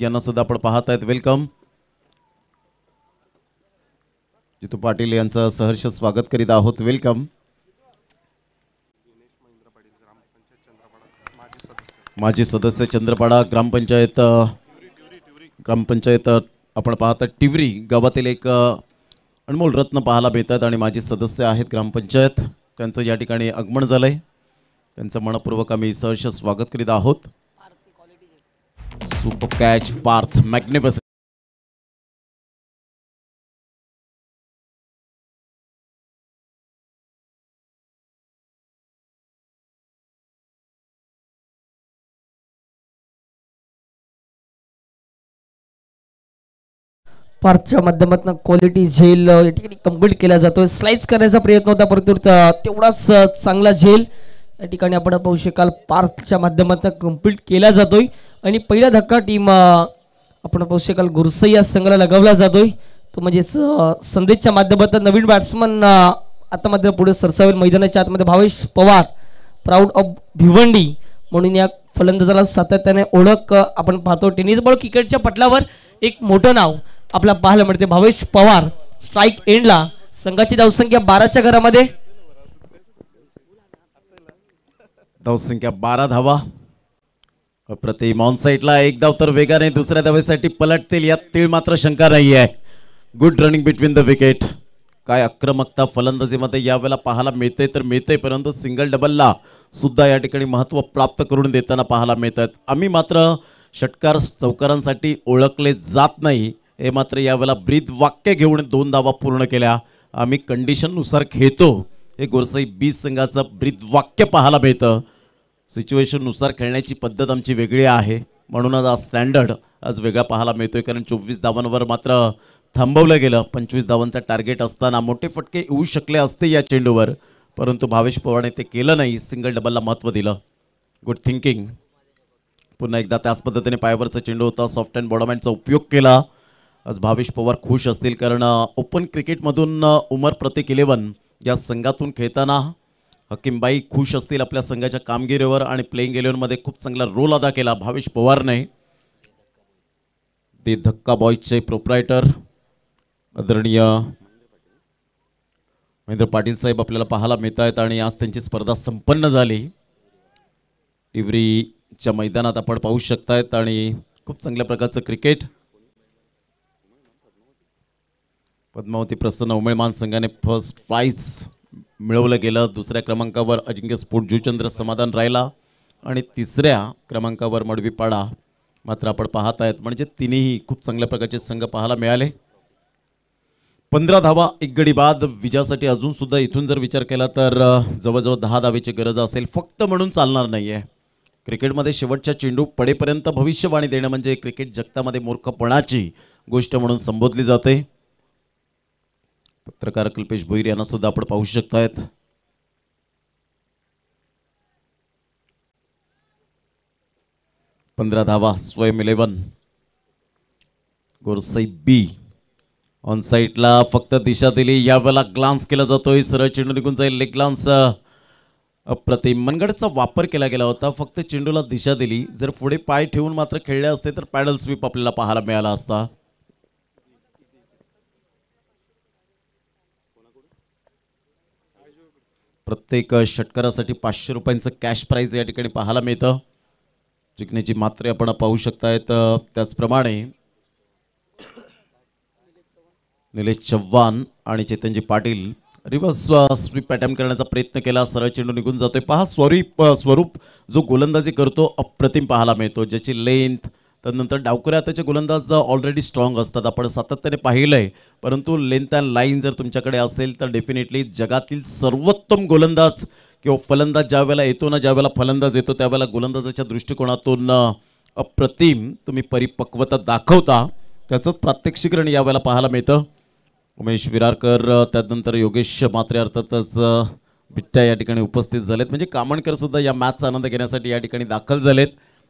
यांना सुद्धा आपण पाहत आहेत वेलकम जितू पाटील यांचं सहर्ष स्वागत करीत आहोत वेलकम माजी सदस्य चंद्रपाडा ग्रामपंचायत ग्रामपंचायत आपण पाहता टिवरी गावातील एक अनमोल रत्न पाहायला भेटतात आणि माझे सदस्य आहेत ग्रामपंचायत त्यांचं या ठिकाणी आगमन झालंय त्यांचं मनपूर्वक आम्ही सहर्ष स्वागत करीत आहोत सुपर कॅच पार्थ मॅग्नेफस फारच्या माध्यमातून क्वालिटी झेल या ठिकाणी कम्प्लीट केला जातो स्लाइस करण्याचा प्रयत्न होता परंतु तेवढाच चांगला झेल या ठिकाणी आपण पाहू शकाल पार्थच्या माध्यमातून कम्प्लीट केला जातोय आणि पहिला धक्का टीम आपण पाहू शकाल गुरसई या संघाला लगावला जातोय तो म्हणजेच संदेशच्या माध्यमातून नवीन बॅट्समन आता मात्र पुढे सरसावेल मैदानाच्या आतमध्ये भावेश पवार प्राऊड ऑफ भिवंडी म्हणून या फलंदाजाला सातत्याने ओळख आपण पाहतो टेनिस बॉल क्रिकेटच्या पटलावर एक मोठं नाव आपल्या पाहायला मिळते भावेश पवार स्ट्राईक एंडला संघाची धावसंख्या बाराच्या घरामध्ये धावसंख्या बारा धावा प्रतिम ऑन साईडला एक धाव तर वेगाने दुसऱ्या धावेसाठी पलटतील यात तीळ मात्र शंका नाही आहे good running between the wicket काय आक्रमकता फलंदाजीमध्ये यावेळेला पाहायला मिळते तर मिळते परंतु सिंगल डबलला सुद्धा या ठिकाणी महत्त्व प्राप्त करून देताना पाहायला मिळतात आम्ही मात्र षटकार चौकारांसाठी ओळखले जात नाही हे मात्र यावेळेला ब्रीद वाक्य घेऊन दोन दावा पूर्ण केल्या आम्ही कंडिशननुसार खेळतो हे गोरसाई बी संघाचं ब्रीद वाक्य पाहायला मिळतं सिच्युएशननुसार खेळण्याची पद्धत आमची वेगळी आहे म्हणून आज स्टँडर्ड आज वेगळा पाहायला मिळतो कारण चोवीस धावांवर मात्र थांबवलं गेलं पंचवीस धावांचा टार्गेट असताना मोठे फटके येऊ शकले असते या चेंडूवर परंतु भावेश पवारने ते केलं नाही सिंगल डबलला महत्त्व दिलं गुड थिंकिंग पुन्हा एकदा त्याच पद्धतीने पायावरचा चेंडू होता सॉफ्ट अँड बॉडोमॅनचा उपयोग केला आज भावेश पवार खुश असतील कारण ओपन क्रिकेटमधून उमर प्रतीक इलेवन या संघातून खेळताना हकीमबाई खुश असतील आपल्या संघाच्या कामगिरीवर आणि प्लेईंग इलेवनमध्ये खूप चांगला रोल अदा केला भावेश पवारने ते धक्का बॉयजचे प्रोप्रायटर आदरणीय महेंद्र पाटील साहेब आपल्याला पाहायला मिळत आहेत आणि आज त्यांची स्पर्धा संपन्न झाली टिवरीच्या मैदानात आपण पाहू शकतायत आणि खूप चांगल्या प्रकारचं क्रिकेट पद्मावती प्रसन्न उमेळ मान संघाने फर्स्ट प्राईज मिळवलं गेलं दुसऱ्या क्रमांकावर अजिंक्य स्फोट जुचंद्र समाधान राहिला आणि तिसऱ्या क्रमांकावर मडवीपाडा मात्र आपण पाहत आहेत म्हणजे तिन्ही खूप चांगल्या प्रकारचे संघ पाहायला मिळाले पंधरा धावा एक गडी बाद विजयासाठी अजूनसुद्धा इथून जर विचार केला तर जवळजवळ दहा धावेची गरज असेल फक्त म्हणून चालणार नाही आहे क्रिकेटमध्ये शेवटच्या चेंडू पडेपर्यंत भविष्यवाणी देणं म्हणजे क्रिकेट जगतामध्ये मूर्खपणाची गोष्ट म्हणून संबोधली जाते पत्रकार कल्पेश भोईर यांना सुद्धा आपण पाहू शकतायत पंधरा धावा स्वयं इलेवन गोरसाई बी ऑन साईटला फक्त दिशा दिली यावेळेला ग्लान्स केला जातोय सरळ चेंडू निघून जाईल लेग ग्लान्स अप्रतिम मनगडचा वापर केला गेला होता फक्त चेंडूला दिशा दिली जर पुढे पाय ठेवून मात्र खेळले असते तर पॅडल स्वीप आपल्याला पाहायला मिळाला असता प्रत्येक षटकारासाठी पाचशे रुपयांचं कॅश प्राईज या ठिकाणी पाहायला मिळतं जिंकण्याची मात्रे आपण पाहू शकतायत त्याचप्रमाणे निलेश चव्हाण आणि Chetanji Patil reverse sweep attempt करण्याचा प्रयत्न केला सरळ चेंडू निघून जातोय पहा स्वरूप स्वरूप जो गोलंदाजी करतो अप्रतिम पाहायला मिळतो ज्याची लेंथ त्यानंतर डावकऱ्या आताचे गोलंदाज ऑलरेडी स्ट्रॉंग असतात आपण सातत्याने पाहिलं आहे परंतु लेंथ अँड लाईन जर तुमच्याकडे असेल तर डेफिनेटली जगातील सर्वोत्तम गोलंदाज किंवा फलंदाज ज्यावेळेला येतो ना ज्यावेळेला फलंदाज येतो त्यावेळेला गोलंदाजाच्या दृष्टिकोनातून अप्रतिम तुम्ही परिपक्वता दाखवता त्याचंच प्रात्यक्षिकरण यावेळेला पाहायला मिळतं उमेश विरारकर त्यानंतर योगेश मात्रे अर्थातच बिट्ट्या या ठिकाणी उपस्थित झालेत म्हणजे कामणकरसुद्धा या मॅचचा आनंद घेण्यासाठी या ठिकाणी दाखल झालेत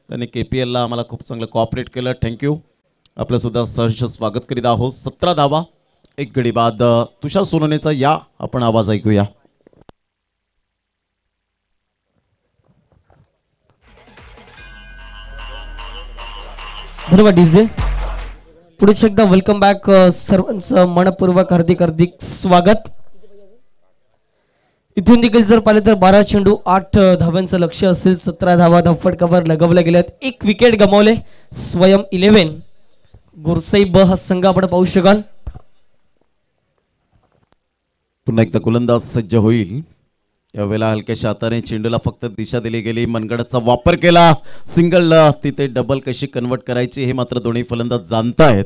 त्यांनी के पी एलला आम्हाला खूप चांगलं कॉपरेट केलं थँक्यू सुद्धा सहर्ष स्वागत करीत आहोत सतरा धावा एक गडी बाद तुषार सोनवणेचा या आपण आवाज ऐकूया धन्यवाद डीजे पुढे एकदा वेलकम बॅक सर्वांचं मनपूर्वक हार्दिक हार्दिक स्वागत इथून देखील जर पाहिलं तर बारा चेंडू आठ धावांचं लक्ष असेल सतरा धावा धावफटकावर लगवल्या गेल्यात एक विकेट गमावले स्वयं इलेव्हन गुरसाई ब हा संघ आपण पाहू शकाल पुन्हा एकदा गोलंदाज सज्ज होईल यावेळेला हलक्या शाताने चेंडूला फक्त दिशा दिली गेली मनगडाचा वापर केला सिंगलला तिथे डबल कशी कन्वर्ट करायची हे मात्र दोन्ही फलंदाज आहेत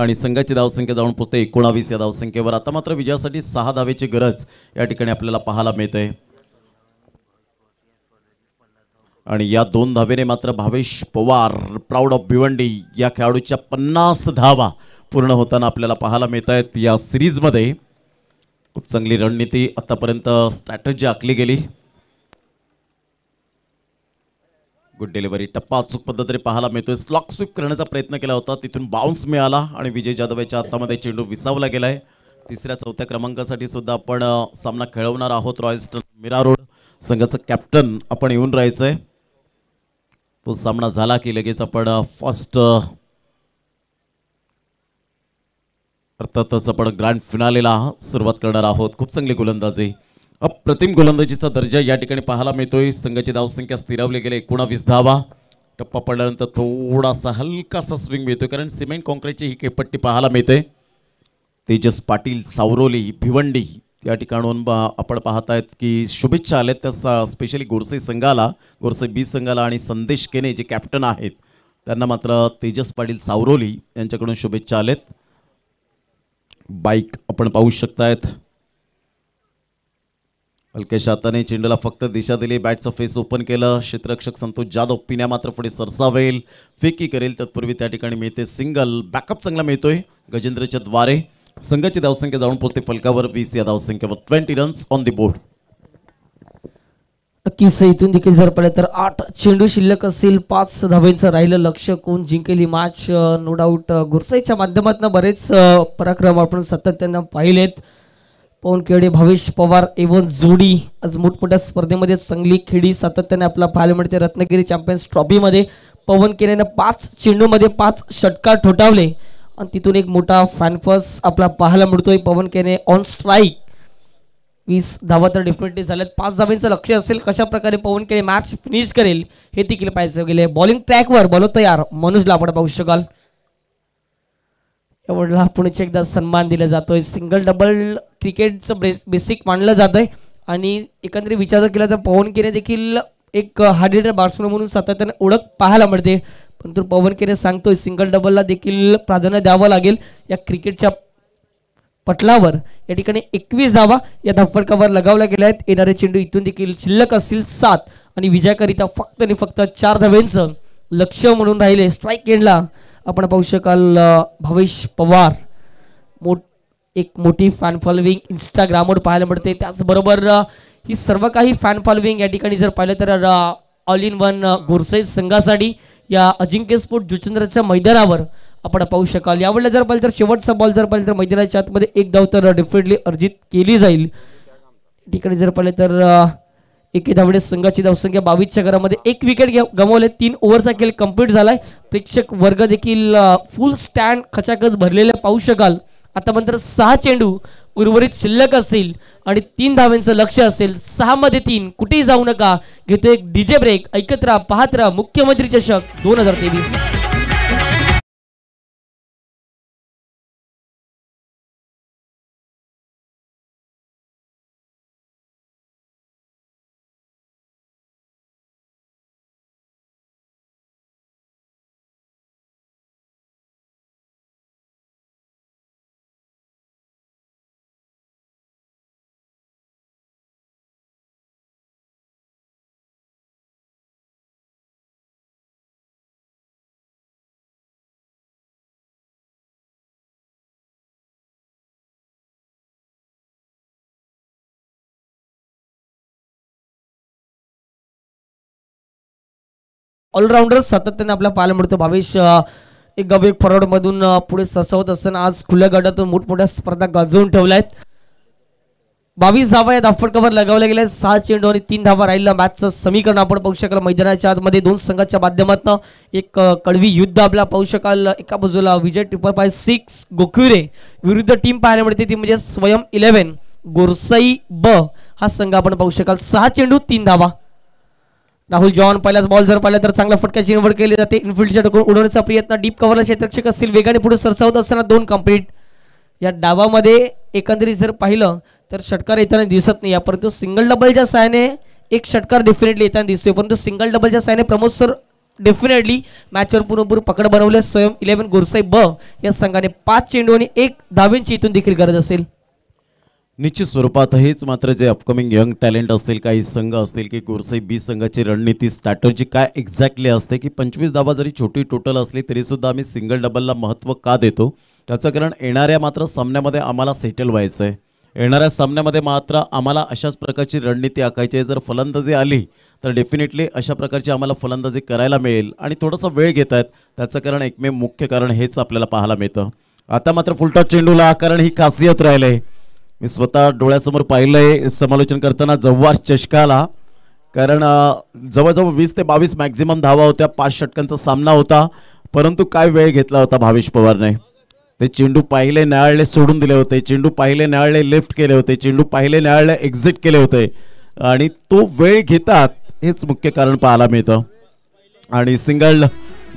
आणि संघाची धावसंख्या जाऊन पोचते एकोणावीस या धावसंख्येवर आता मात्र विजयासाठी सहा धावेची गरज या ठिकाणी आपल्याला पाहायला मिळते आणि या दोन धावेने मात्र भावेश पवार प्राऊड ऑफ भिवंडी या खेळाडूच्या पन्नास धावा पूर्ण होताना आपल्याला पाहायला मिळत आहेत या सिरीजमध्ये खूप चांगली रणनीती आतापर्यंत स्ट्रॅटजी आखली गेली गुड डिलिव्हरी टप्पा अचूक पद्धतीने पाहायला मिळतोय स्लॉक स्वीप करण्याचा प्रयत्न केला होता तिथून बाउन्स मिळाला आणि विजय जाधव याच्या हातामध्ये चेंडू विसावला गेलाय तिसऱ्या चौथ्या क्रमांकासाठी सुद्धा आपण सामना खेळवणार आहोत स्टन मिरा रोड संघाचं कॅप्टन आपण येऊन राहायचंय तो सामना झाला की लगेच आपण फर्स्ट अर्थातच आपण ग्रँड फिनालेला सुरुवात करणार आहोत खूप चांगली गोलंदाजी अप्रतिम गोलंदाजीचा दर्जा या ठिकाणी पाहायला मिळतोय संघाची धावसंख्या स्थिरावली गेली एकोणावीस धावा टप्पा पडल्यानंतर थोडासा हलकासा स्विंग मिळतोय कारण सिमेंट कॉन्क्रीटची ही केपट्टी पाहायला मिळते तेजस पाटील सावरोली भिवंडी या ठिकाणून आपण पाहत आहेत की शुभेच्छा आल्यात त्या स्पेशली गोरसे संघाला गोरसे बी संघाला आणि संदेश केने जे कॅप्टन आहेत त्यांना मात्र तेजस पाटील सावरोली यांच्याकडून शुभेच्छा आल्यात बाईक आपण पाहू शकतायत अल्केश आताने चेंडूला फक्त दिशा दिली बॅटचं फेस ओपन केलं क्षेत्ररक्षक संतोष जाधव पिण्या मात्र पुढे सरसावेल फेकी करेल तत्पूर्वी त्या ठिकाणी मिळते सिंगल बॅकअप चांगला मिळतोय गजेंद्रच्या द्वारे संघाची धावसंख्या जाऊन पोहोचते फलकावर वीस या धावसंख्येवर twenty runs on the board किस्सा इथून देखील जर पडले तर आठ चेंडू शिल्लक असेल पाच धाबेंचं राहिलं लक्ष कोण जिंकेली मॅच नो डाऊट गुरसाईच्या माध्यमातून बरेच पराक्रम आपण सातत्यानं पाहिलेत पवन केडे भावेश पवार एवन जोडी आज मोठमोठ्या स्पर्धेमध्ये चांगली खेळी सातत्याने आपला पाहायला मिळते रत्नागिरी चॅम्पियन्स ट्रॉफीमध्ये पवन केरेनं पाच चेंडूमध्ये पाच षटकार ठोठावले आणि तिथून एक मोठा फॅनफस आपला पाहायला मिळतोय पवन केने ऑन स्ट्राईक वीस धावा तर डेफिनेटली झाल्यात पाच धावेंचं लक्ष असेल कशा प्रकारे पवन केले मॅच फिनिश करेल हे देखील पाहायचं गेले बॉलिंग ट्रॅकवर बॉलो तयार मनुजला लापड पाहू शकाल एवढला पुण्याचे एकदा सन्मान दिला जातोय सिंगल डबल क्रिकेटचं बेसिक मानलं आहे आणि एकंदरीत विचार केला तर पवन केने देखील एक हार्ड हिटर बॅट्समन म्हणून सातत्याने ओळख पाहायला मिळते परंतु पवन केने सांगतोय सिंगल डबलला देखील प्राधान्य द्यावं लागेल या क्रिकेटच्या पटलावर या ठिकाणी एकवीस धावा या धावफडकावर लगावल्या गेल्या आहेत येणारे चेंडू इथून देखील शिल्लक असतील सात आणि विजयाकरिता फक्त आणि फक्त चार धाव्यांचं लक्ष्य म्हणून राहिले स्ट्राईक एंडला आपण पाहू शकाल भवेश पवार मोठ एक मोठी फॅन फॉलोविंग इंस्टाग्रामवर पाहायला मिळते त्याचबरोबर ही सर्व काही फॅन फॉलोविंग या ठिकाणी जर पाहिलं तर ऑल इन वन घोरसाई संघासाठी या अजिंक्य स्पोर्ट मैदानावर आपण पाहू शकाल यावेळेला जर पाहिलं तर शेवटचा बॉल जर पाहिलं तर मैदानाच्या आतमध्ये एक धाव तर डेफिनेटली अर्जित केली जाईल ठिकाणी जर पाहिलं तर एके धावडे संघाची धावसंख्या बावीसच्या घरामध्ये एक विकेट गमावले तीन ओव्हरचा खेळ कम्प्लीट झालाय प्रेक्षक वर्ग देखील फुल स्टँड खचाखच भरलेला पाहू शकाल आता मात्र सहा चेंडू उर्वरित शिल्लक असतील आणि तीन धाव्यांचं लक्ष असेल मध्ये तीन कुठेही जाऊ नका घेतो एक डीजे ब्रेक ऐकत राहा पाहत राहा मुख्यमंत्री चषक दोन हजार तेवीस ऑलराऊंडर सातत्याने आपल्याला पाहायला मिळतो भावेश एक गव फॉरवर्ड मधून पुढे ससवत असताना आज खुल्या गटातून मोठमोठ्या स्पर्धा गाजवून ठेवल्या आहेत बावीस धावा या धाफड कवर लगावल्या गेल्या सहा चेंडू आणि तीन धावा राहिला मॅचचं समीकरण आपण पाहू शकाल मैदानाच्या आतमध्ये दोन संघाच्या माध्यमातून एक कडवी युद्ध आपल्याला पाहू शकाल एका बाजूला Vijay triple five six Gokhure विरुद्ध टीम पाहायला मिळते ती म्हणजे स्वयं इलेव्हन गोरसाई ब हा संघ आपण पाहू शकाल सहा चेंडू तीन धावा राहुल जॉन पहिलाच बॉल जर पाहिला तर चांगल्या फटक्याची निवड केली जाते इनफिल्डच्या डोकं उडवण्याचा प्रयत्न डीप कव्हरला क्षेत्रक्षक असतील वेगाने पुढे सरसावत असताना दोन कंप्लीट या डावामध्ये एकंदरीत जर पाहिलं तर षटकार येताना दिसत नाही परंतु सिंगल डबलच्या सहाय्याने एक षटकार डेफिनेटली येताना दिसतोय परंतु सिंगल डबलच्या सहाय्याने प्रमोद सर डेफिनेटली मॅचवर पूर्णपूर पकड बनवले स्वयं इलेव्हन गोरसाई ब या संघाने पाच चेंडू आणि एक दहावींची इथून देखील गरज असेल निश्चित स्वरूपात मात्र जे अपकमिंग यंग टॅलेंट असतील काही संघ असतील की गोरसे बी संघाची रणनीती स्ट्रॅटर्जी काय एक्झॅक्टली असते की पंचवीस धावा जरी छोटी टोटल असली तरीसुद्धा आम्ही सिंगल डबलला महत्त्व का देतो त्याचं कारण येणाऱ्या मात्र सामन्यामध्ये आम्हाला सेटल व्हायचं आहे येणाऱ्या सामन्यामध्ये मात्र आम्हाला अशाच प्रकारची रणनीती आखायची आहे जर फलंदाजी आली तर डेफिनेटली अशा प्रकारची आम्हाला फलंदाजी करायला मिळेल आणि थोडासा वेळ घेत आहेत त्याचं कारण एकमेव मुख्य कारण हेच आपल्याला पाहायला मिळतं आता मात्र फुलटॉस चेंडूला कारण ही खासियत राहिले मी स्वतः डोळ्यासमोर पाहिलंय समालोचन करताना जव्हार चषकाला कारण जवळजवळ वीस ते बावीस मॅक्झिमम धावा होत्या पाच षटकांचा सामना होता परंतु काय वेळ घेतला होता भावेश पवारने ते चेंडू पाहिले न्यायालय सोडून दिले होते चेंडू पाहिले न्यायालय लेफ्ट केले होते चेंडू पाहिले न्यायालय एक्झिट केले होते आणि तो वेळ घेतात हेच मुख्य कारण पाहायला मिळतं आणि सिंगल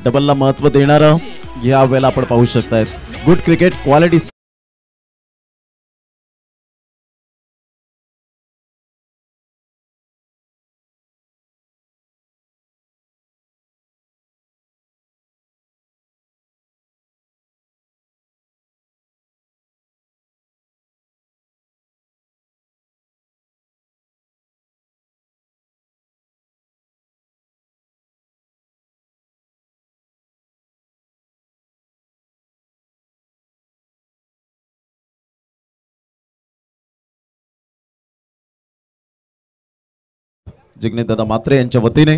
डबलला महत्त्व देणारं या वेळेला आपण पाहू शकतायत गुड क्रिकेट क्वालिटी दादा मात्रे यांच्या वतीने